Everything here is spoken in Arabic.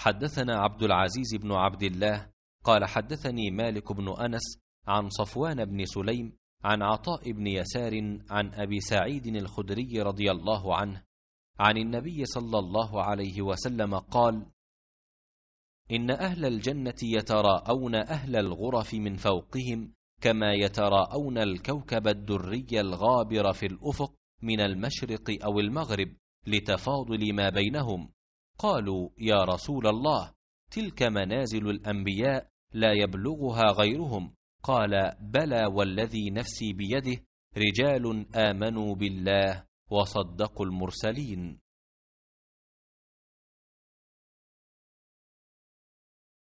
حدثنا عبد العزيز بن عبد الله قال حدثني مالك بن أنس عن صفوان بن سليم عن عطاء بن يسار عن أبي سعيد الخدري رضي الله عنه عن النبي صلى الله عليه وسلم قال إن أهل الجنة يتراءون أهل الغرف من فوقهم كما يتراءون الكوكب الدري الغابر في الأفق من المشرق أو المغرب لتفاضل ما بينهم قالوا يا رسول الله تلك منازل الانبياء لا يبلغها غيرهم قال بلى والذي نفسي بيده رجال امنوا بالله وصدقوا المرسلين